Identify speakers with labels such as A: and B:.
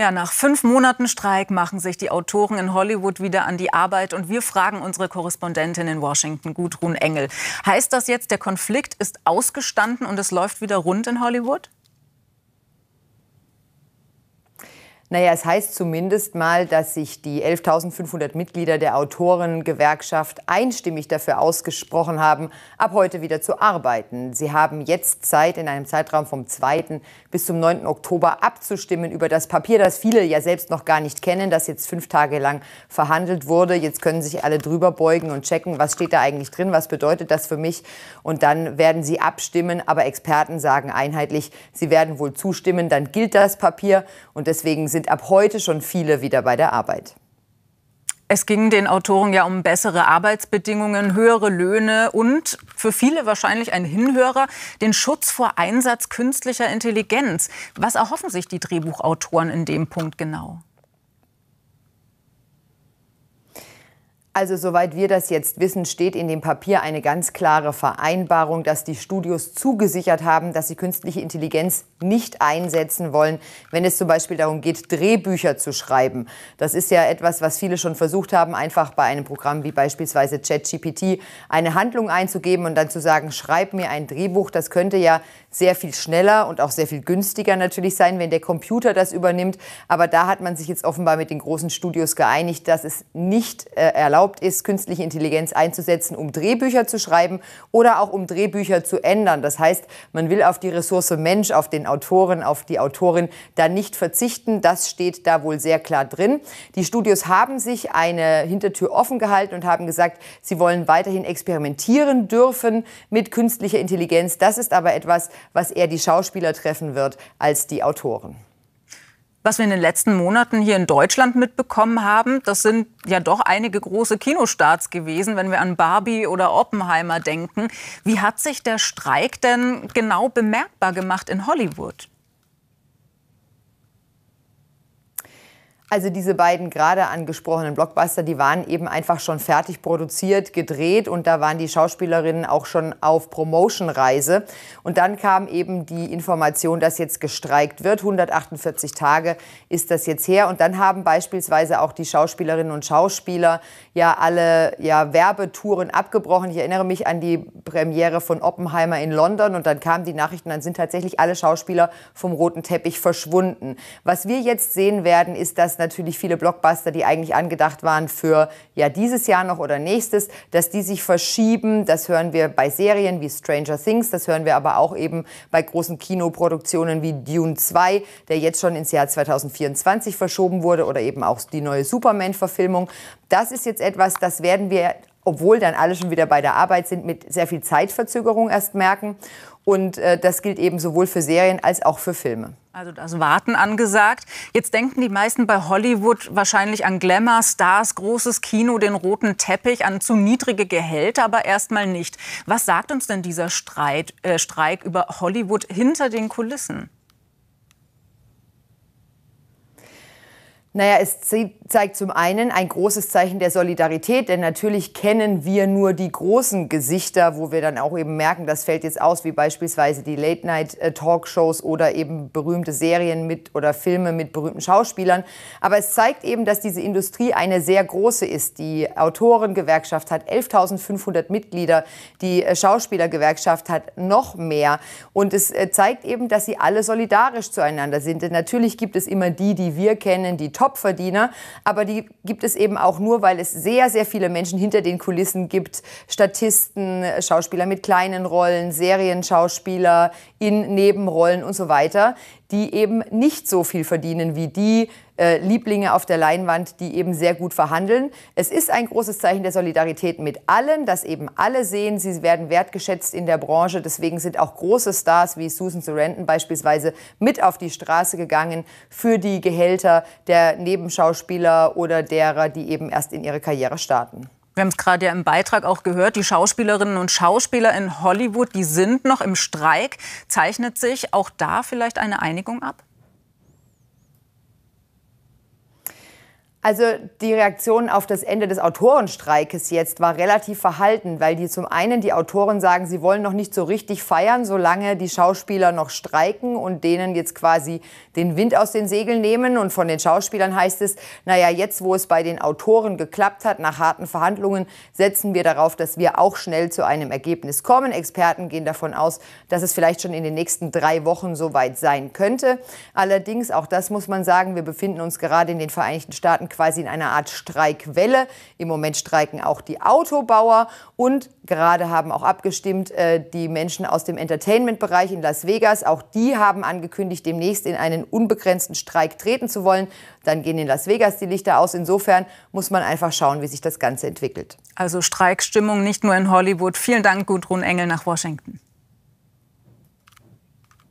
A: Ja, nach fünf Monaten Streik machen sich die Autoren in Hollywood wieder an die Arbeit und wir fragen unsere Korrespondentin in Washington, Gudrun Engel. Heißt das jetzt, der Konflikt ist ausgestanden und es läuft wieder rund in Hollywood?
B: Naja, es heißt zumindest mal, dass sich die 11.500 Mitglieder der Autorengewerkschaft einstimmig dafür ausgesprochen haben, ab heute wieder zu arbeiten. Sie haben jetzt Zeit, in einem Zeitraum vom 2. bis zum 9. Oktober abzustimmen über das Papier, das viele ja selbst noch gar nicht kennen, das jetzt fünf Tage lang verhandelt wurde. Jetzt können sich alle drüber beugen und checken, was steht da eigentlich drin, was bedeutet das für mich. Und dann werden sie abstimmen. Aber Experten sagen einheitlich, sie werden wohl zustimmen, dann gilt das Papier. Und deswegen sind sind ab heute schon viele wieder bei der Arbeit.
A: Es ging den Autoren ja um bessere Arbeitsbedingungen, höhere Löhne und für viele wahrscheinlich ein Hinhörer den Schutz vor Einsatz künstlicher Intelligenz. Was erhoffen sich die Drehbuchautoren in dem Punkt genau?
B: Also soweit wir das jetzt wissen, steht in dem Papier eine ganz klare Vereinbarung, dass die Studios zugesichert haben, dass sie künstliche Intelligenz nicht einsetzen wollen, wenn es zum Beispiel darum geht, Drehbücher zu schreiben. Das ist ja etwas, was viele schon versucht haben, einfach bei einem Programm wie beispielsweise ChatGPT eine Handlung einzugeben und dann zu sagen, schreib mir ein Drehbuch. Das könnte ja sehr viel schneller und auch sehr viel günstiger natürlich sein, wenn der Computer das übernimmt. Aber da hat man sich jetzt offenbar mit den großen Studios geeinigt, dass es nicht äh, erlaubt erlaubt ist, künstliche Intelligenz einzusetzen, um Drehbücher zu schreiben oder auch um Drehbücher zu ändern. Das heißt, man will auf die Ressource Mensch, auf den Autoren, auf die Autorin da nicht verzichten. Das steht da wohl sehr klar drin. Die Studios haben sich eine Hintertür offen gehalten und haben gesagt, sie wollen weiterhin experimentieren dürfen mit künstlicher Intelligenz. Das ist aber etwas, was eher die Schauspieler treffen wird als die Autoren
A: was wir in den letzten Monaten hier in Deutschland mitbekommen haben, das sind ja doch einige große Kinostarts gewesen, wenn wir an Barbie oder Oppenheimer denken. Wie hat sich der Streik denn genau bemerkbar gemacht in Hollywood?
B: Also diese beiden gerade angesprochenen Blockbuster, die waren eben einfach schon fertig produziert, gedreht und da waren die Schauspielerinnen auch schon auf Promotion-Reise. Und dann kam eben die Information, dass jetzt gestreikt wird. 148 Tage ist das jetzt her. Und dann haben beispielsweise auch die Schauspielerinnen und Schauspieler ja alle ja, Werbetouren abgebrochen. Ich erinnere mich an die Premiere von Oppenheimer in London und dann kamen die Nachrichten, dann sind tatsächlich alle Schauspieler vom roten Teppich verschwunden. Was wir jetzt sehen werden, ist, dass natürlich viele Blockbuster, die eigentlich angedacht waren für ja dieses Jahr noch oder nächstes, dass die sich verschieben. Das hören wir bei Serien wie Stranger Things, das hören wir aber auch eben bei großen Kinoproduktionen wie Dune 2, der jetzt schon ins Jahr 2024 verschoben wurde oder eben auch die neue Superman-Verfilmung. Das ist jetzt etwas, das werden wir obwohl dann alle schon wieder bei der Arbeit sind, mit sehr viel Zeitverzögerung erst merken. Und äh, das gilt eben sowohl für Serien als auch für Filme.
A: Also das Warten angesagt. Jetzt denken die meisten bei Hollywood wahrscheinlich an Glamour, Stars, großes Kino, den roten Teppich, an zu niedrige Gehälter, aber erstmal nicht. Was sagt uns denn dieser Streit, äh, Streik über Hollywood hinter den Kulissen?
B: Naja, es zeigt zum einen ein großes Zeichen der Solidarität, denn natürlich kennen wir nur die großen Gesichter, wo wir dann auch eben merken, das fällt jetzt aus, wie beispielsweise die Late-Night-Talkshows oder eben berühmte Serien mit oder Filme mit berühmten Schauspielern. Aber es zeigt eben, dass diese Industrie eine sehr große ist. Die Autorengewerkschaft hat 11.500 Mitglieder, die äh, Schauspielergewerkschaft hat noch mehr. Und es äh, zeigt eben, dass sie alle solidarisch zueinander sind. Denn natürlich gibt es immer die, die wir kennen, die Topverdiener, aber die gibt es eben auch nur, weil es sehr, sehr viele Menschen hinter den Kulissen gibt. Statisten, Schauspieler mit kleinen Rollen, Serienschauspieler in Nebenrollen und so weiter, die eben nicht so viel verdienen wie die äh, Lieblinge auf der Leinwand, die eben sehr gut verhandeln. Es ist ein großes Zeichen der Solidarität mit allen, dass eben alle sehen, sie werden wertgeschätzt in der Branche. Deswegen sind auch große Stars wie Susan Sarandon beispielsweise mit auf die Straße gegangen für die Gehälter der Nebenschauspieler oder derer, die eben erst in ihre Karriere
A: starten. Wir haben es gerade ja im Beitrag auch gehört, die Schauspielerinnen und Schauspieler in Hollywood, die sind noch im Streik. Zeichnet sich auch da vielleicht eine Einigung ab?
B: Also die Reaktion auf das Ende des Autorenstreikes jetzt war relativ verhalten, weil die zum einen die Autoren sagen, sie wollen noch nicht so richtig feiern, solange die Schauspieler noch streiken und denen jetzt quasi den Wind aus den Segeln nehmen. Und von den Schauspielern heißt es, naja, jetzt wo es bei den Autoren geklappt hat, nach harten Verhandlungen, setzen wir darauf, dass wir auch schnell zu einem Ergebnis kommen. Experten gehen davon aus, dass es vielleicht schon in den nächsten drei Wochen soweit sein könnte. Allerdings, auch das muss man sagen, wir befinden uns gerade in den Vereinigten Staaten quasi in einer Art Streikwelle. Im Moment streiken auch die Autobauer und gerade haben auch abgestimmt äh, die Menschen aus dem Entertainment-Bereich in Las Vegas. Auch die haben angekündigt, demnächst in einen unbegrenzten Streik treten zu wollen. Dann gehen in Las Vegas die Lichter aus. Insofern muss man einfach schauen, wie sich das Ganze entwickelt.
A: Also Streikstimmung nicht nur in Hollywood. Vielen Dank, Gudrun Engel nach Washington.